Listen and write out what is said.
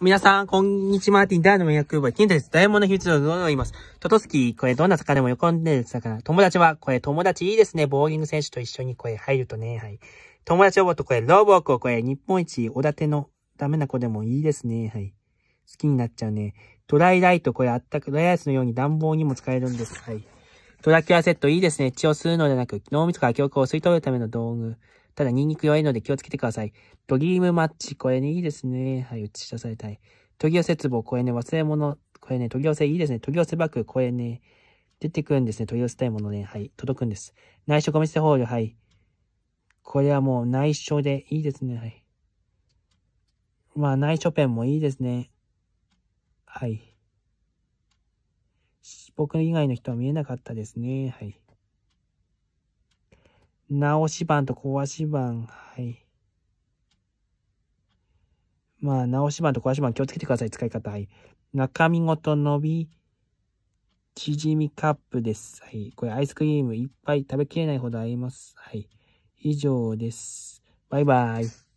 皆さん、こんにちは。ティンダーの迷惑バイティンです。ダイヤモンド秘密をございます。トトスキー、これどんな魚も喜んでる魚。友達は、これ友達いいですね。ボーリング選手と一緒にこれ入るとね、はい。友達ロボット、これロボコ、これ日本一、おだてのダメな子でもいいですね、はい。好きになっちゃうね。トライライト、これあったか、ドライアイスのように暖房にも使えるんです。はい。トラキュラセットいいですね。血を吸うのではなく、脳みそから記憶を吸い取るための道具。ただニンニク弱いので気をつけてください。ドリームマッチ、これね、いいですね。はい、映し出されたい。トギ寄せ壺、これね、忘れ物、これね、トギ寄せ、いいですね。トギ寄せバッグ、これね、出てくるんですね。取り寄せたいものね。はい。届くんです。内緒ゴミ捨てホール。はい。これはもう内緒でいいですね。はい。まあ、内緒ペンもいいですね。はい。僕以外の人は見えなかったですね。はい。直し版と壊し版、はい。まあ、直し版と壊し版気をつけてください、使い方。はい。中身ごと伸び、縮みカップです。はい。これアイスクリームいっぱい食べきれないほどあります。はい。以上です。バイバイ。